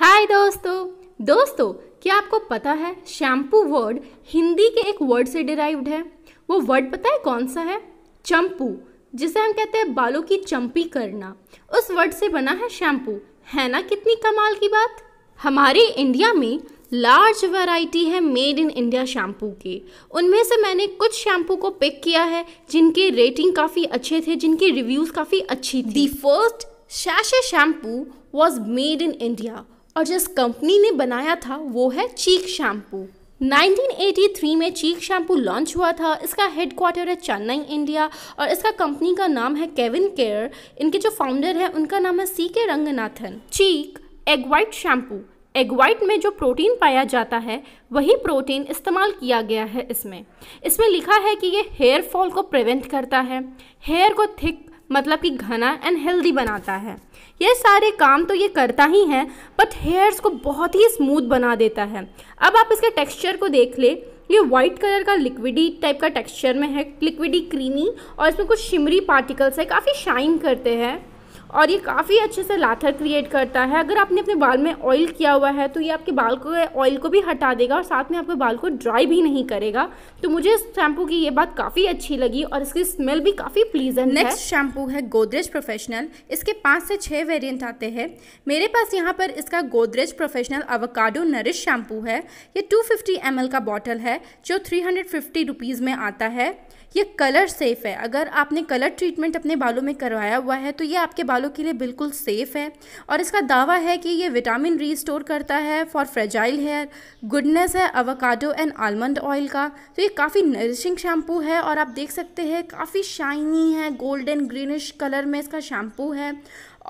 हाय दोस्तों दोस्तों क्या आपको पता है शैम्पू वर्ड हिंदी के एक वर्ड से डिराइव्ड है वो वर्ड पता है कौन सा है चंपू जिसे हम कहते हैं बालों की चंपी करना उस वर्ड से बना है शैम्पू है ना कितनी कमाल की बात हमारे इंडिया में लार्ज वैरायटी है मेड इन इंडिया शैम्पू के उनमें से मैंने कुछ शैम्पू को पिक किया है जिनके रेटिंग काफ़ी अच्छे थे जिनके रिव्यूज़ काफ़ी अच्छी थी the first sachet shampoo was made in India और जिस कंपनी ने बनाया था वो है चीक शैम्पू 1983 में चीक शैम्पू लॉन्च हुआ था इसका हेडक्वार्टर है चेन्नई इंडिया और इसका कंपनी का नाम है केविन केयर इनके जो फाउंडर है उनका नाम है C K Ranganathan Chik egg white shampoo egg white में जो प्रोटीन पाया जाता है वही प्रोटीन इस्तेमाल किया गया है इसमें इसमें लिखा है कि ये हेयर फॉल को प्रिवेंट करता है हेयर को थिक मतलब कि घना एंड हेल्दी बनाता है ये सारे काम तो ये करता ही है बट हेयर्स को बहुत ही स्मूथ बना देता है अब आप इसके टेक्स्चर को देख ले ये व्हाइट कलर का लिक्विडी टाइप का टेक्सचर में है लिक्विडी क्रीमी और इसमें कुछ शिमरी पार्टिकल्स है काफ़ी शाइन करते हैं और ये काफ़ी अच्छे से लाथर क्रिएट करता है अगर आपने अपने बाल में ऑयल किया हुआ है तो ये आपके बाल को ऑयल को भी हटा देगा और साथ में आपके बाल को ड्राई भी नहीं करेगा तो मुझे इस शैम्पू की ये बात काफ़ी अच्छी लगी और इसकी स्मेल भी काफ़ी प्लीज है नेक्स्ट शैम्पू है गोदरेज प्रोफेशनल इसके पाँच से छः वेरियंट आते हैं मेरे पास यहाँ पर इसका Godrej professional avocado nourish shampoo है ये टू फिफ्टी का बॉटल है जो थ्री रुपीस में आता है ये कलर सेफ़ है अगर आपने कलर ट्रीटमेंट अपने बालों में करवाया हुआ है तो ये आपके बाल वालों के लिए बिल्कुल सेफ़ है और इसका दावा है कि ये विटामिन रीस्टोर करता है फॉर फ्रेजाइल हेयर गुडनेस है अवकाडो एंड आलमंड ऑयल का तो ये काफ़ी नरिशिंग शैम्पू है और आप देख सकते हैं काफ़ी शाइनी है गोल्डन ग्रीनिश कलर में इसका शैम्पू है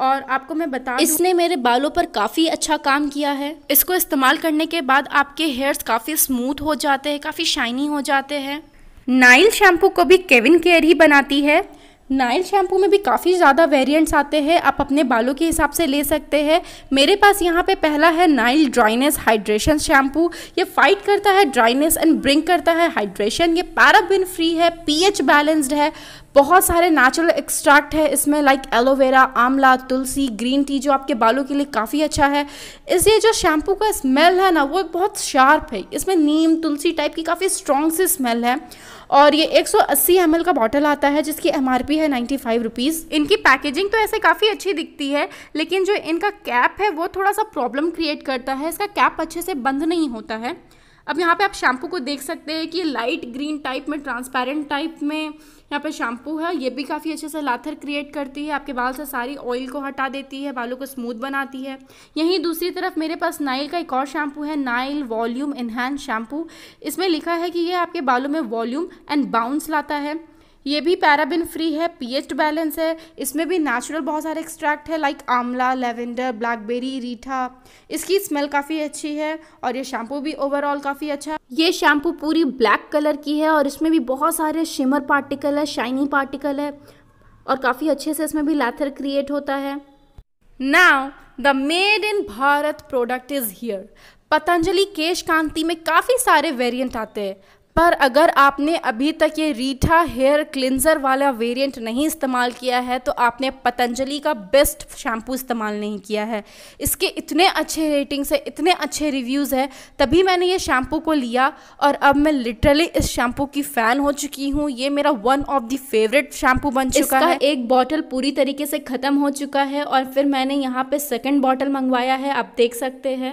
और आपको मैं बता इसने मेरे बालों पर काफ़ी अच्छा काम किया है इसको इस्तेमाल करने के बाद आपके हेयर्स काफ़ी स्मूथ हो जाते हैं काफ़ी शाइनी हो जाते हैं नाइल शैम्पू को भी केविन केयर ही बनाती है नाइल शैम्पू में भी काफ़ी ज़्यादा वेरिएंट्स आते हैं आप अपने बालों के हिसाब से ले सकते हैं मेरे पास यहाँ पे पहला है नाइल ड्राइनेस हाइड्रेशन शैम्पू ये फाइट करता है ड्राइनेस एंड ब्रिंक करता है हाइड्रेशन ये पैराबिन फ्री है पीएच बैलेंस्ड है बहुत सारे नेचुरल एक्सट्रैक्ट है इसमें like aloe vera amla tulsi green tea जो आपके बालों के लिए काफ़ी अच्छा है इसलिए जो शैम्पू का स्मेल है ना वो बहुत शार्प है इसमें नीम तुलसी टाइप की काफ़ी स्ट्रॉन्ग सी स्मेल है और ये 180 सौ का बॉटल आता है जिसकी एम है नाइन्टी फाइव रुपीज़ इनकी पैकेजिंग तो ऐसे काफ़ी अच्छी दिखती है लेकिन जो इनका कैप है वो थोड़ा सा प्रॉब्लम क्रिएट करता है इसका कैप अच्छे से बंद नहीं होता है अब यहाँ पे आप शैम्पू को देख सकते हैं कि लाइट ग्रीन टाइप में ट्रांसपेरेंट टाइप में यहाँ पे शैम्पू है ये भी काफ़ी अच्छे से लाथर क्रिएट करती है आपके बाल से सारी ऑयल को हटा देती है बालों को स्मूथ बनाती है यहीं दूसरी तरफ मेरे पास नाइल का एक और शैम्पू है नाइल वॉल्यूम इन्हैंस शैम्पू इसमें लिखा है कि यह आपके बालों में वॉल्यूम एंड बाउंस लाता है ये भी पैराबिन फ्री है पीएच बैलेंस है इसमें भी नेचुरल बहुत सारे एक्सट्रैक्ट है लाइक आंवला लेवेंडर ब्लैकबेरी रीठा इसकी स्मेल काफ़ी अच्छी है और ये शैम्पू भी ओवरऑल काफ़ी अच्छा है ये शैम्पू पूरी ब्लैक कलर की है और इसमें भी बहुत सारे शिमर पार्टिकल है शाइनी पार्टिकल है और काफ़ी अच्छे से इसमें भी लैथर क्रिएट होता है now the made in Bharat product is here Patanjali Kesh Kanti में काफ़ी सारे वेरिएंट आते हैं पर अगर आपने अभी तक ये रीठा हेयर क्लिनजर वाला वेरिएंट नहीं इस्तेमाल किया है तो आपने पतंजलि का बेस्ट शैम्पू इस्तेमाल नहीं किया है इसके इतने अच्छे रेटिंग्स है इतने अच्छे रिव्यूज़ है तभी मैंने ये शैम्पू को लिया और अब मैं लिटरली इस शैम्पू की फ़ैन हो चुकी हूँ ये मेरा one of the favourite shampoo बन चुका है एक बॉटल पूरी तरीके से ख़त्म हो चुका है और फिर मैंने यहाँ पर सेकेंड बॉटल मंगवाया है आप देख सकते हैं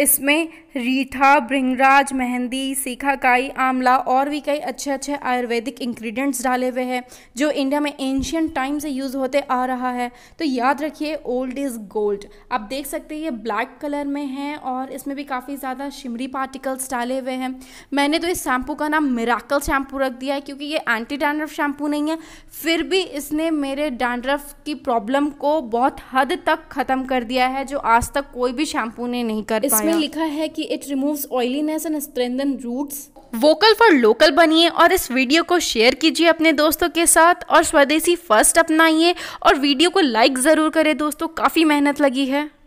इसमें रीठा भृंगराज मेहंदी सीखाकाई आंवला और भी कई अच्छे अच्छे आयुर्वेदिक इंग्रेडिएंट्स डाले हुए हैं जो इंडिया में एंशियंट टाइम से यूज़ होते आ रहा है तो याद रखिए ओल्ड इज़ गोल्ड आप देख सकते हैं ये ब्लैक कलर में है और इसमें भी काफ़ी ज़्यादा शिमरी पार्टिकल्स डाले हुए हैं मैंने तो इस शैम्पू का नाम मिराकल शैम्पू रख दिया है क्योंकि ये एंटी डैंड्रफ शैम्पू नहीं है फिर भी इसने मेरे डैंड्रफ की प्रॉब्लम को बहुत हद तक ख़त्म कर दिया है जो आज तक कोई भी शैम्पू ने नहीं कर पाया इसमें लिखा है कि it removes oiliness and strengthen roots vocal for local बनिए और इस वीडियो को शेयर कीजिए अपने दोस्तों के साथ और स्वदेशी फर्स्ट अपनाइए और वीडियो को लाइक ज़रूर करें दोस्तों काफ़ी मेहनत लगी है